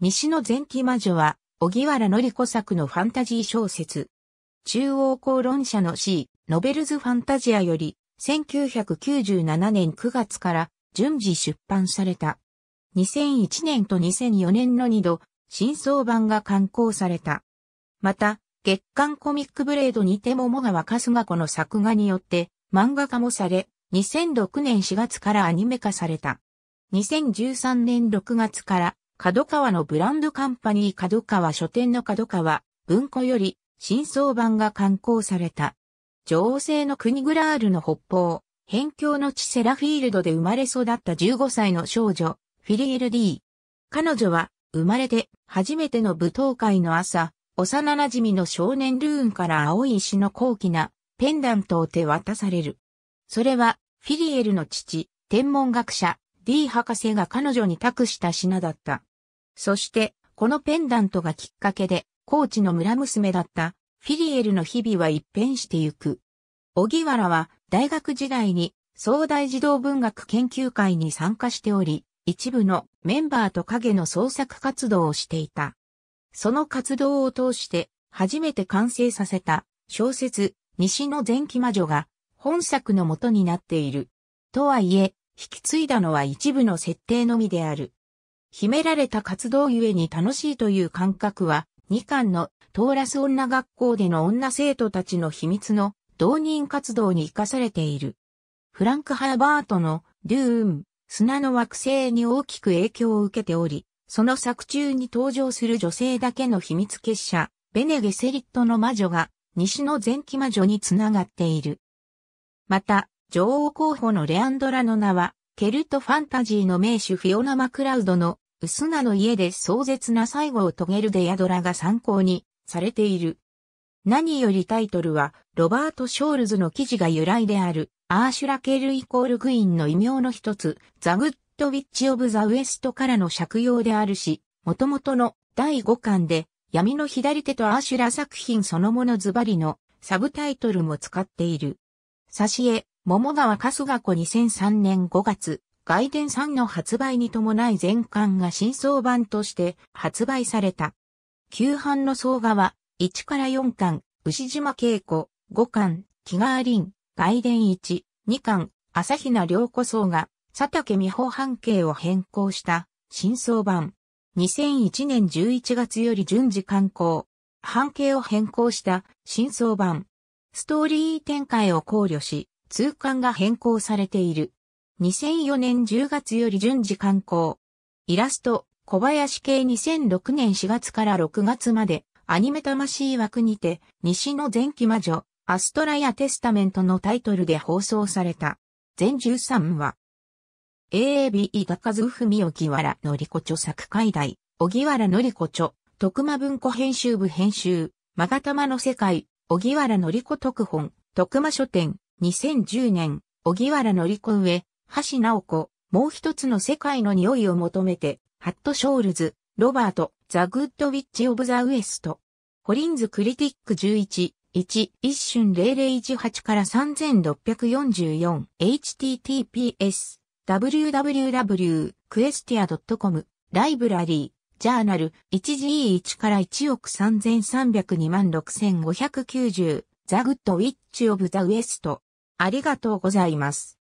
西の前期魔女は、小木原のり子作のファンタジー小説。中央公論社の C、ノベルズファンタジアより、1997年9月から順次出版された。2001年と2004年の2度、新装版が刊行された。また、月刊コミックブレードにて桃川春日子の作画によって漫画化もされ、2006年4月からアニメ化された。2013年6月から角川のブランドカンパニー角川書店の角川文庫より新装版が刊行された。女王星の国グラールの北方、辺境の地セラフィールドで生まれ育った15歳の少女、フィリエル D。彼女は生まれて初めての舞踏会の朝、幼馴染の少年ルーンから青い石の高貴なペンダントを手渡される。それはフィリエルの父、天文学者 D 博士が彼女に託した品だった。そして、このペンダントがきっかけで、コーチの村娘だったフィリエルの日々は一変してゆく。小木原は大学時代に総大児童文学研究会に参加しており、一部のメンバーと影の創作活動をしていた。その活動を通して初めて完成させた小説西の前期魔女が本作の元になっている。とはいえ、引き継いだのは一部の設定のみである。秘められた活動ゆえに楽しいという感覚は、2巻のトーラス女学校での女生徒たちの秘密の導人活動に活かされている。フランク・ハーバートのデューン、砂の惑星に大きく影響を受けており、その作中に登場する女性だけの秘密結社、ベネゲセリットの魔女が、西の前期魔女につながっている。また、女王候補のレアンドラの名は、ケルトファンタジーの名手フィオナ・マクラウドの、ウスナの家で壮絶な最後を遂げるデヤドラが参考にされている。何よりタイトルは、ロバート・ショールズの記事が由来である、アーシュラ・ケルイコール・グインの異名の一つ、ザ・グッド・ウィッチ・オブ・ザ・ウエストからの借用であるし、もともとの第5巻で、闇の左手とアーシュラ作品そのものズバリのサブタイトルも使っている。挿絵、桃川春日子2003年5月、外伝3の発売に伴い全巻が新装版として発売された。旧版の総画は、1から4巻、牛島恵子、5巻、木川林、外伝1、2巻、朝比奈良子総画、佐竹美穂半径を変更した、新装版。2001年11月より順次刊行。半径を変更した、新装版。ストーリー展開を考慮し、通関が変更されている。2004年10月より順次刊行。イラスト、小林系2006年4月から6月まで、アニメ魂枠にて、西の前期魔女、アストラやテスタメントのタイトルで放送された。全13話。AABE 画家図文荻原のりこ著作解題、荻原のりこ著、徳間文庫編集部編集、まがたまの世界、荻原のりこ特本、徳間書店、2010年、小木原のり子上、橋直子、もう一つの世界の匂いを求めて、ハット・ショールズ、ロバート、ザ・グッド・ウィッチ・オブ・ザ・ウエスト。ホリンズ・クリティック11、1、一瞬0018から 3644https www.questia.com ライブラリージャーナル 1G1 から1億3302万6590ザ・グッド・ウィッチ・オブ・ザ・ウエストありがとうございます。